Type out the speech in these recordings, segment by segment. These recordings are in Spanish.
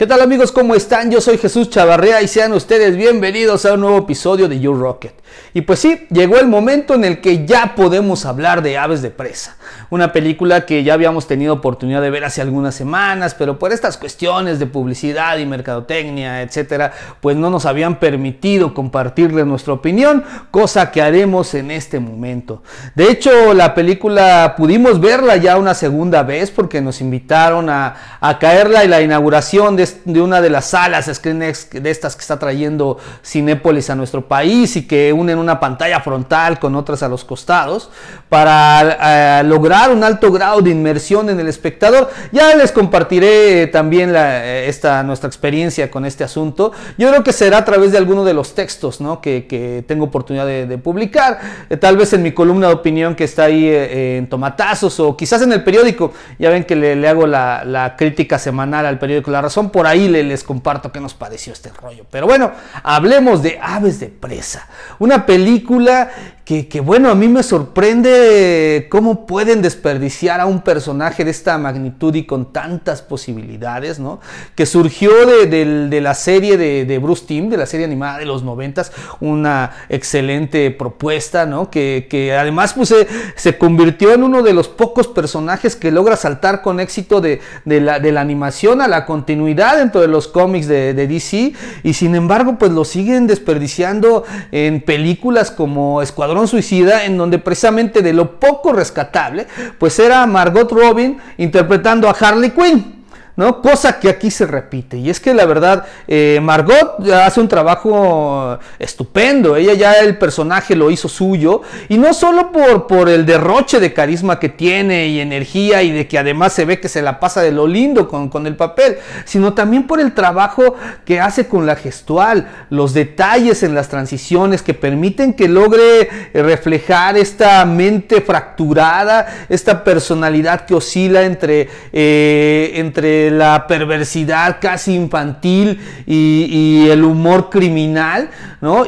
¿Qué tal amigos? ¿Cómo están? Yo soy Jesús Chavarrea y sean ustedes bienvenidos a un nuevo episodio de You Rocket. Y pues sí, llegó el momento en el que ya podemos hablar de Aves de Presa, una película que ya habíamos tenido oportunidad de ver hace algunas semanas, pero por estas cuestiones de publicidad y mercadotecnia, etcétera, pues no nos habían permitido compartirle nuestra opinión, cosa que haremos en este momento. De hecho, la película pudimos verla ya una segunda vez porque nos invitaron a, a caerla y la inauguración de de una de las salas ScreenX de estas que está trayendo Cinépolis a nuestro país y que unen una pantalla frontal con otras a los costados para eh, lograr un alto grado de inmersión en el espectador. Ya les compartiré eh, también eh, esta, nuestra experiencia con este asunto. Yo creo que será a través de alguno de los textos que, tengo oportunidad de, publicar, tal vez en mi columna de opinión que está ahí en Tomatazos o quizás en el periódico. Ya ven que le, hago la, la crítica semanal al periódico La Razón. Por por ahí les, comparto qué nos pareció este rollo. Pero bueno, hablemos de Aves de Presa, una película que, bueno, a mí me sorprende cómo pueden desperdiciar a un personaje de esta magnitud y con tantas posibilidades, ¿no? Que surgió de, la serie de, Bruce Timm, de la serie animada de los noventas, una excelente propuesta, ¿no? Que, además pues, se, convirtió en uno de los pocos personajes que logra saltar con éxito de, la, animación a la continuidad dentro de los cómics de, DC y sin embargo pues lo siguen desperdiciando en películas como Escuadrón Suicida, en donde precisamente de lo poco rescatable, pues era Margot Robin interpretando a Harley Quinn. ¿no? Cosa que aquí se repite. Y es que la verdad, eh, Margot hace un trabajo estupendo. Ella ya el personaje lo hizo suyo. Y no solo por, por el derroche de carisma que tiene y energía y de que además se ve que se la pasa de lo lindo con, el papel, sino también por el trabajo que hace con la gestual, los detalles en las transiciones que permiten que logre eh, reflejar esta mente fracturada, esta personalidad que oscila entre... Eh, entre la perversidad casi infantil y el humor criminal,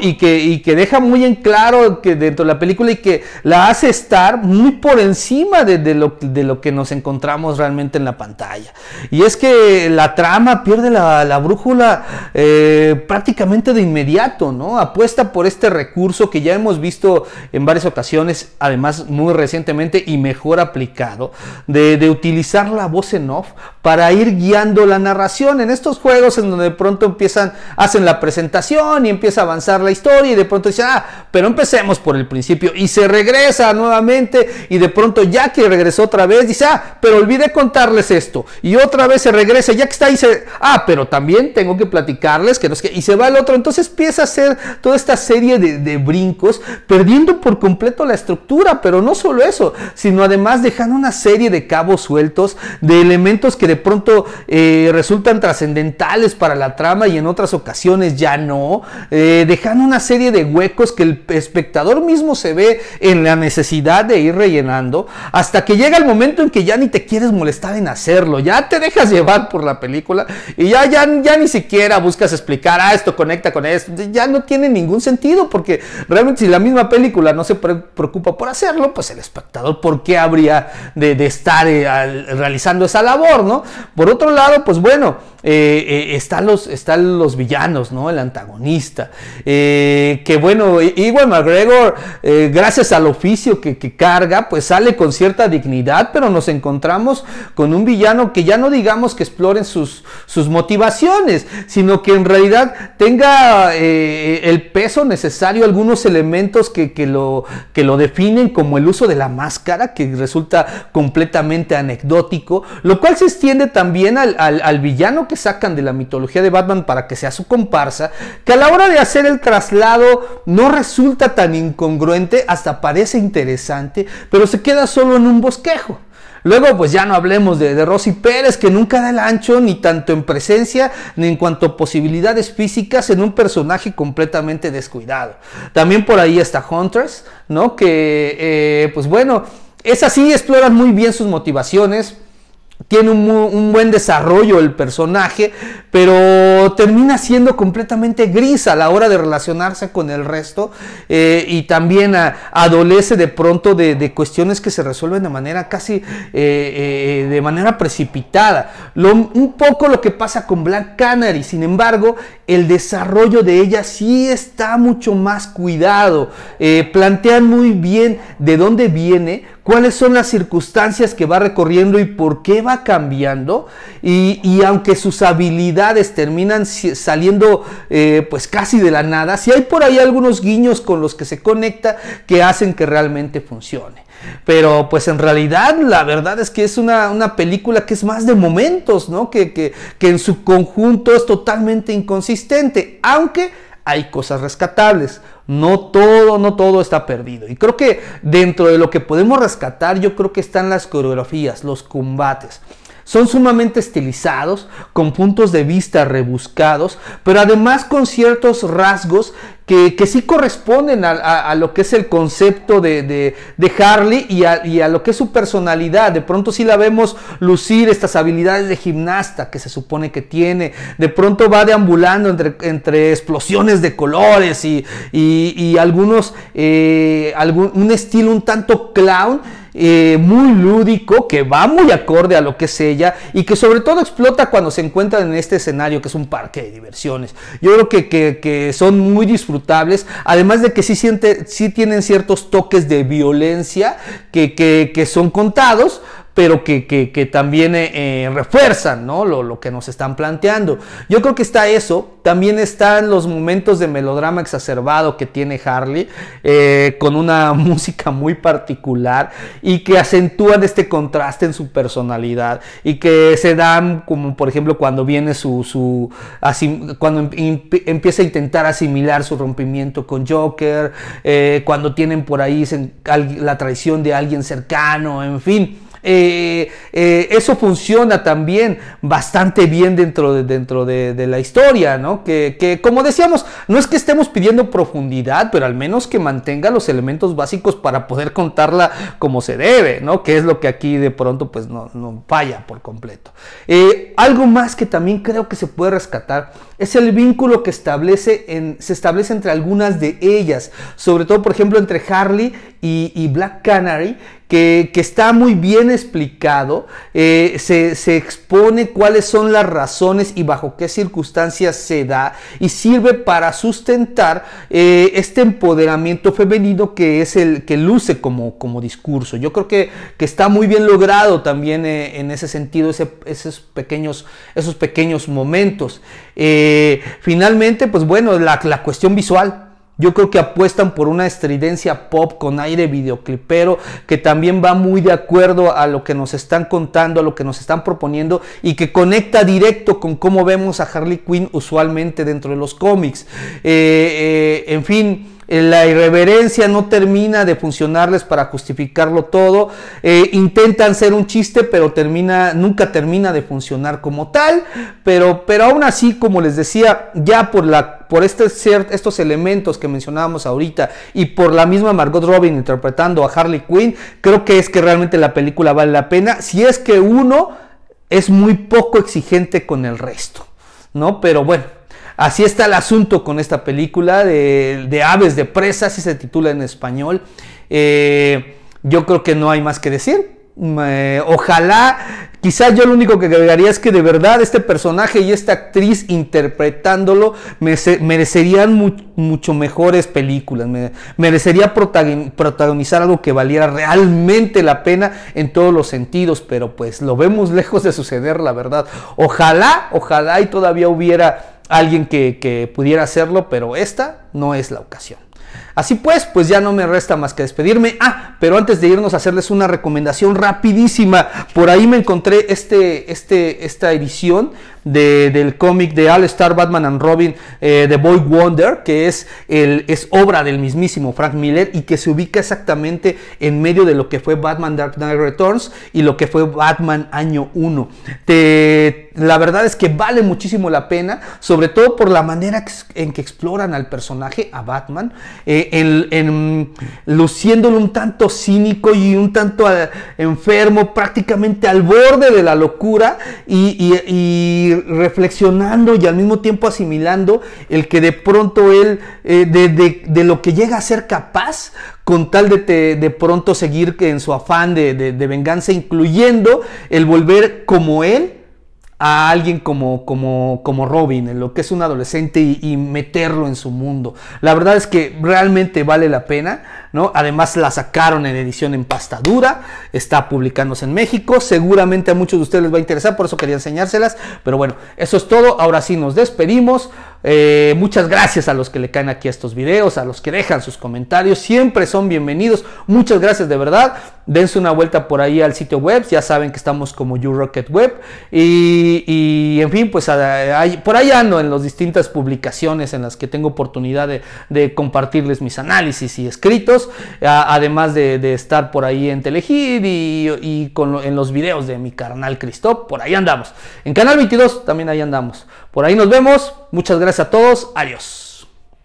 y que, que deja muy en claro que dentro de la película y que la hace estar muy por encima de, lo, que nos encontramos realmente en la pantalla. Y es que la trama pierde la, brújula eh, prácticamente de inmediato, ¿no? Apuesta por este recurso que ya hemos visto en varias ocasiones, además muy recientemente y mejor aplicado, de, de utilizar la voz en off para ir guiando la narración en estos juegos en donde de pronto empiezan, hacen la presentación y empieza a avanzar la historia y de pronto dice, ah, pero empecemos por el principio. Y se regresa nuevamente y de pronto ya que regresó otra vez, dice, ah, pero olvidé contarles esto. Y otra vez se regresa, ya que está ahí, se, ah, pero también tengo que platicarles que no es que... Y se va el otro. Entonces empieza a hacer toda esta serie de, brincos, perdiendo por completo la estructura, pero no solo eso, sino además dejando una serie de cabos sueltos, de elementos que de pronto eh, resultan trascendentales para la trama y en otras ocasiones ya no. Eh, dejando una serie de huecos que el espectador mismo se ve en la necesidad de ir rellenando, hasta que llega el momento en que ya ni te quieres molestar en hacerlo, ya te dejas llevar por la película y ya, ya, ya ni siquiera buscas explicar, ah, esto conecta con esto, ya no tiene ningún sentido, porque realmente si la misma película no se preocupa por hacerlo, pues el espectador, ¿por qué habría de, estar eh, realizando esa labor, no? Por otro lado, pues bueno, eh, eh, están, los, están los villanos, ¿no? El antagonista. Eh, que bueno, Iwan McGregor, eh, gracias al oficio que, carga, pues sale con cierta dignidad, pero nos encontramos con un villano que ya no digamos que exploren sus, sus motivaciones, sino que en realidad tenga eh, el peso necesario, algunos elementos que, lo, que lo definen, como el uso de la máscara, que resulta completamente anecdótico, lo cual se extiende también al villano que sacan de la mitología de Batman para que sea su comparsa, que a la hora de hacer el traslado no resulta tan incongruente, hasta parece interesante, pero se queda solo en un bosquejo. Luego, pues ya no hablemos de, Rosy Pérez, que nunca da el ancho, ni tanto en presencia, ni en cuanto posibilidades físicas, en un personaje completamente descuidado. También por ahí está Huntress, ¿no? Que, eh, pues bueno, es así, exploran muy bien sus motivaciones, tiene un, buen desarrollo el personaje, pero termina siendo completamente gris a la hora de relacionarse con el resto eh, y también ah, adolece de pronto de, cuestiones que se resuelven de manera casi, eh, eh, de manera precipitada. un poco lo que pasa con Black Canary, sin embargo, el desarrollo de ella sí está mucho más cuidado, plantean muy bien de dónde viene, cuáles son las circunstancias que va recorriendo y por qué va cambiando. Y, aunque sus habilidades terminan saliendo eh, pues casi de la nada, si hay por ahí algunos guiños con los que se conecta que hacen que realmente funcione. Pero pues en realidad la verdad es que es una, película que es más de momentos, ¿no? Que, que en su conjunto es totalmente inconsistente, aunque hay cosas rescatables. No todo, no todo está perdido. Y creo que dentro de lo que podemos rescatar, yo creo que están las coreografías, los combates. Son sumamente estilizados, con puntos de vista rebuscados, pero además con ciertos rasgos que, sí corresponden a, lo que es el concepto de, Harley y a, lo que es su personalidad. De pronto sí la vemos lucir estas habilidades de gimnasta que se supone que tiene. De pronto va deambulando entre, entre explosiones de colores y, algunos, eh, un estilo un tanto clown. Eh, muy lúdico, que va muy acorde a lo que es ella y que sobre todo explota cuando se encuentran en este escenario que es un parque de diversiones. Yo creo que, que son muy disfrutables además de que sí, siente, sí tienen ciertos toques de violencia que son contados, pero que, también eh, eh, refuerzan Lo, que nos están planteando. Yo creo que está eso, también están los momentos de melodrama exacerbado que tiene Harley, eh, con una música muy particular y que acentúan este contraste en su personalidad y que se dan como por ejemplo cuando viene su, su cuando em, empieza a intentar asimilar su rompimiento con Joker, cuando tienen por ahí la traición de alguien cercano, en fin. Eh, eh, eso funciona también bastante bien dentro de, dentro de, la historia, ¿no? Que, como decíamos, no es que estemos pidiendo profundidad, pero al menos que mantenga los elementos básicos para poder contarla como se debe, ¿no? Que es lo que aquí de pronto pues no, no falla por completo. Eh, algo más que también creo que se puede rescatar es el vínculo que establece en, se establece entre algunas de ellas, sobre todo por ejemplo entre Harley y Black Canary, que, está muy bien explicado, eh, se, expone cuáles son las razones y bajo qué circunstancias se da y sirve para sustentar eh, este empoderamiento femenino que es el que luce como, como discurso. Yo creo que, que está muy bien logrado también eh, en ese sentido, esos, pequeños, esos pequeños momentos. finalmente, pues bueno, la, la cuestión visual. Yo creo que apuestan por una estridencia pop con aire videoclipero que también va muy de acuerdo a lo que nos están contando, a lo que nos están proponiendo y que conecta directo con cómo vemos a Harley Quinn usualmente dentro de los cómics. Eh, eh, en fin, eh, la irreverencia no termina de funcionarles para justificarlo todo. Eh, intentan ser un chiste, pero termina, nunca termina de funcionar como tal. Pero, pero aún así, como les decía, ya por la por este estos elementos que mencionábamos ahorita y por la misma Margot Robin interpretando a Harley Quinn, creo que es que realmente la película vale la pena. Si es que uno es muy poco exigente con el resto, ¿no? Pero bueno, Así está el asunto con esta película de, aves de presa, si se titula en español. Eh, yo creo que no hay más que decir. Mm, eh, ojalá, quizás yo lo único que agregaría es que de verdad este personaje y esta actriz interpretándolo merecerían mucho mejores películas, merecería protagonizar algo que valiera realmente la pena en todos los sentidos, pero pues lo vemos lejos de suceder, la verdad. Ojalá, ojalá y todavía hubiera alguien que pudiera hacerlo, pero esta no es la ocasión. Así pues, pues ya no me resta más que despedirme. Ah, pero antes de irnos a hacerles una recomendación rapidísima. Por ahí me encontré este, este, esta edición del cómic de All Star Batman and Robin eh, de Boy Wonder, que es, el, es obra del mismísimo Frank Miller y que se ubica exactamente en medio de lo que fue Batman Dark Knight Returns y lo que fue Batman Año 1. Te, la verdad es que vale muchísimo la pena, sobre todo por la manera en que exploran al personaje, a Batman, eh, en, luciéndolo un tanto cínico y un tanto eh, enfermo, prácticamente al borde de la locura y, reflexionando y al mismo tiempo asimilando el que de pronto él, eh, de, lo que llega a ser capaz, con tal de, de pronto seguir en su afán de venganza, incluyendo el volver como él a alguien como, como, como Robin, en lo que es un adolescente y, meterlo en su mundo. La verdad es que realmente vale la pena, ¿no? Además la sacaron en edición en pasta está publicándose en México, seguramente a muchos de ustedes les va a interesar, por eso quería enseñárselas, pero bueno, eso es todo, ahora sí nos despedimos. Eh, muchas gracias a los que le caen aquí a estos videos, a los que dejan sus comentarios, siempre son bienvenidos. Muchas gracias de verdad. Dense una vuelta por ahí al sitio web, ya saben que estamos como Rocket Web. Y, en fin, pues por ahí ando en las distintas publicaciones en las que tengo oportunidad de, compartirles mis análisis y escritos, además de, estar por ahí en Telegid y, en los videos de mi carnal Cristóbal, por ahí andamos. En Canal 22 también ahí andamos. Por ahí nos vemos. Muchas gracias a todos. Adiós.